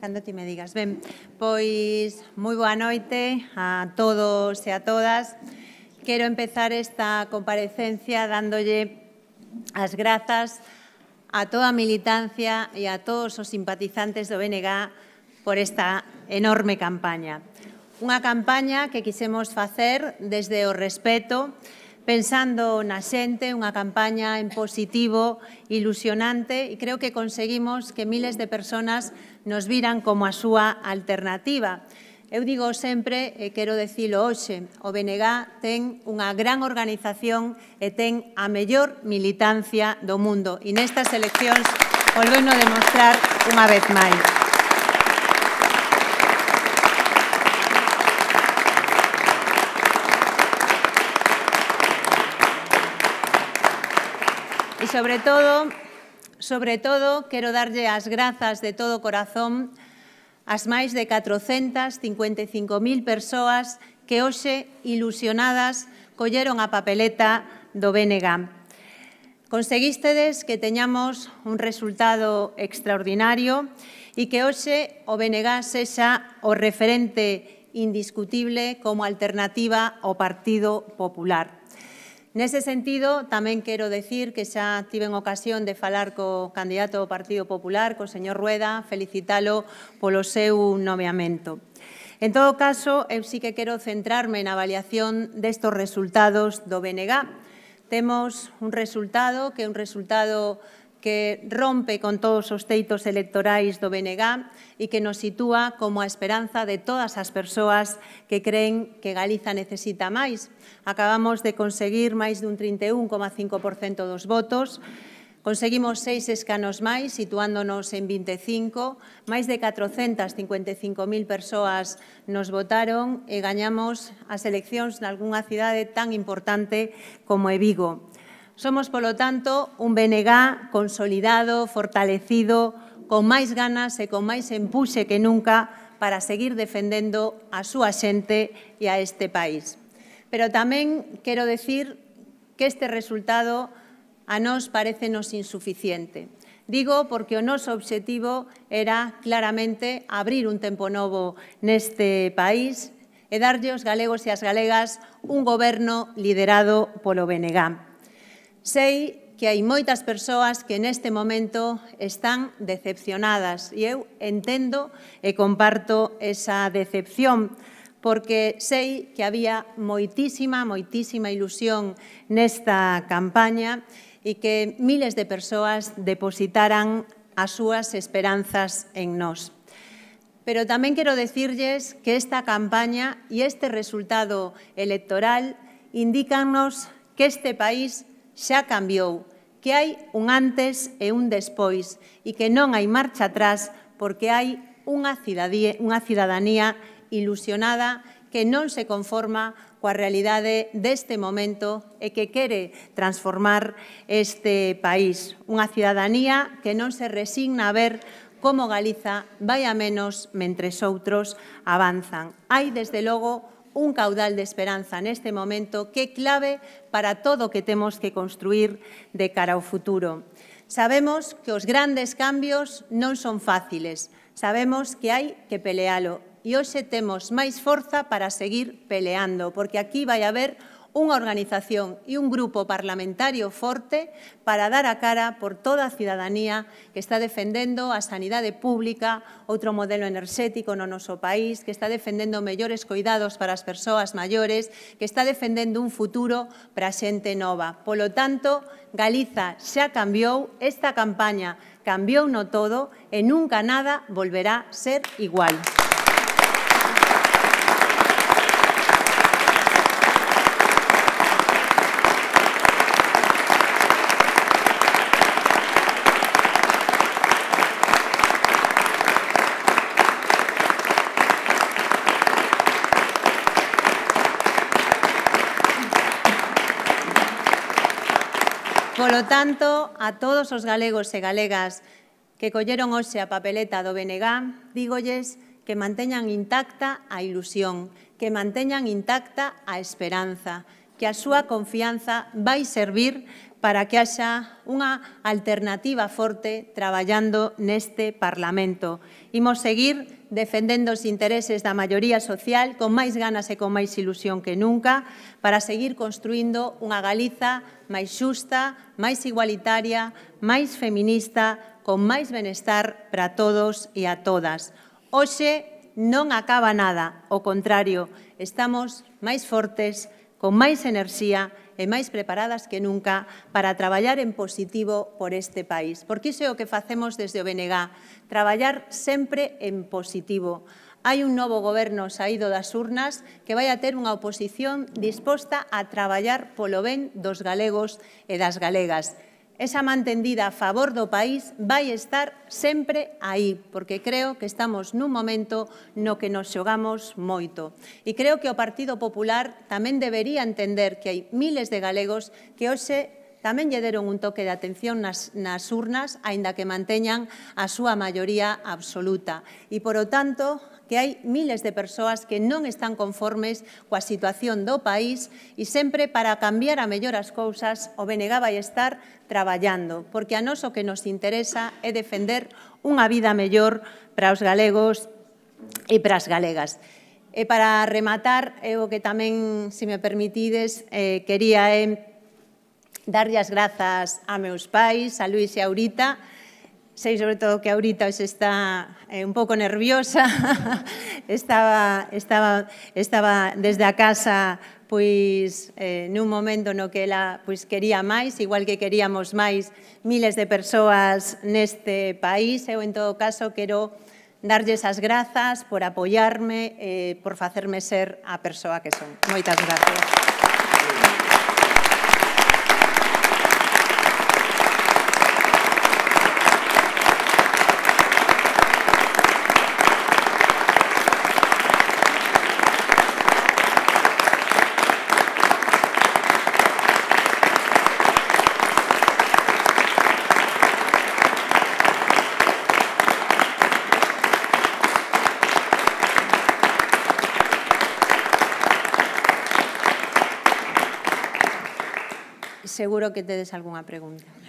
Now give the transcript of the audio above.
Cando ti me digas. Ben, pois moi boa noite a todos e a todas. Quero empezar esta comparecencia dándolle as grazas a toda a militancia e a todos os simpatizantes do BNG por esta enorme campaña. Unha campaña que quisemos facer desde o respeto pensando na xente, unha campaña en positivo, ilusionante, e creo que conseguimos que miles de personas nos viran como a súa alternativa. Eu digo sempre, e quero dicilo hoxe, o BNG ten unha gran organización e ten a mellor militancia do mundo. E nestas eleccións volveno demostrar unha vez máis. sobre todo, sobre todo, quero darlle as grazas de todo corazón as máis de 455.000 persoas que hoxe, ilusionadas, colleron a papeleta do BNG. Conseguístedes que teñamos un resultado extraordinario e que hoxe o BNG sexa o referente indiscutible como alternativa ao Partido Popular. Nese sentido, tamén quero decir que xa tiven ocasión de falar co candidato do Partido Popular, co señor Rueda, felicitalo polo seu nomeamento. En todo caso, eu sí que quero centrarme na avaliación destos resultados do BNG. Temos un resultado que é un resultado que rompe con todos os teitos electorais do BNG e que nos sitúa como a esperanza de todas as persoas que creen que Galiza necesita máis. Acabamos de conseguir máis dun 31,5% dos votos, Conseguimos seis escanos máis, situándonos en 25. Máis de 455.000 persoas nos votaron e gañamos as eleccións nalgúnha cidade tan importante como é Vigo. Somos, polo tanto, un BNG consolidado, fortalecido, con máis ganas e con máis empuxe que nunca para seguir defendendo a súa xente e a este país. Pero tamén quero decir que este resultado a nós nos insuficiente. Digo porque o noso obxectivo era claramente abrir un tempo novo neste país e darlle aos galegos e ás galegas un goberno liderado polo BNG. Sei que hai moitas persoas que neste momento están decepcionadas e eu entendo e comparto esa decepción porque sei que había moitísima, moitísima ilusión nesta campaña e que miles de persoas depositaran as súas esperanzas en nós. Pero tamén quero decirles que esta campaña e este resultado electoral indícanos que este país xa cambiou, que hai un antes e un despois e que non hai marcha atrás porque hai unha cidadanía, unha cidadanía ilusionada que non se conforma coa realidade deste momento e que quere transformar este país. Unha cidadanía que non se resigna a ver como Galiza vai a menos mentre outros avanzan. Hai, desde logo, un caudal de esperanza neste momento que é clave para todo o que temos que construir de cara ao futuro. Sabemos que os grandes cambios non son fáciles, sabemos que hai que pelealo e hoxe temos máis forza para seguir peleando, porque aquí vai haber unha organización e un grupo parlamentario forte para dar a cara por toda a cidadanía que está defendendo a sanidade pública, outro modelo enerxético no noso país, que está defendendo mellores coidados para as persoas maiores, que está defendendo un futuro para a xente nova. Polo tanto, Galiza xa cambiou, esta campaña cambiou no todo e nunca nada volverá ser igual. Polo tanto, a todos os galegos e galegas que colleron hoxe a papeleta do BNG, dígolles que manteñan intacta a ilusión, que manteñan intacta a esperanza, que a súa confianza vai servir para que haxa unha alternativa forte traballando neste Parlamento. Imos seguir defendendo os intereses da maioría social con máis ganas e con máis ilusión que nunca para seguir construindo unha Galiza máis xusta, máis igualitaria, máis feminista, con máis benestar para todos e a todas. Hoxe non acaba nada, o contrario, estamos máis fortes, con máis enerxía e máis preparadas que nunca para traballar en positivo por este país. Porque iso é o que facemos desde o BNG, traballar sempre en positivo. Hai un novo goberno saído das urnas que vai a ter unha oposición disposta a traballar polo ben dos galegos e das galegas esa mantendida a favor do país vai estar sempre aí, porque creo que estamos nun momento no que nos xogamos moito. E creo que o Partido Popular tamén debería entender que hai miles de galegos que hoxe tamén lle deron un toque de atención nas, nas urnas, aínda que manteñan a súa maioría absoluta. E, por o tanto, que hai miles de persoas que non están conformes coa situación do país e sempre para cambiar a mellor as cousas o BNG vai estar traballando, porque a nos o que nos interesa é defender unha vida mellor para os galegos e para as galegas. E para rematar, eu que tamén, se me permitides, eh, quería eh, darlle as grazas a meus pais, a Luis e a Aurita. Sei sobre todo que Aurita hoxe está eh, un pouco nerviosa. estaba, estaba, estaba desde a casa pois eh, nun momento no que ela pois, quería máis, igual que queríamos máis miles de persoas neste país. Eu, en todo caso, quero darlles as grazas por apoiarme, eh, por facerme ser a persoa que son. Moitas gracias. seguro que te des alguna pregunta.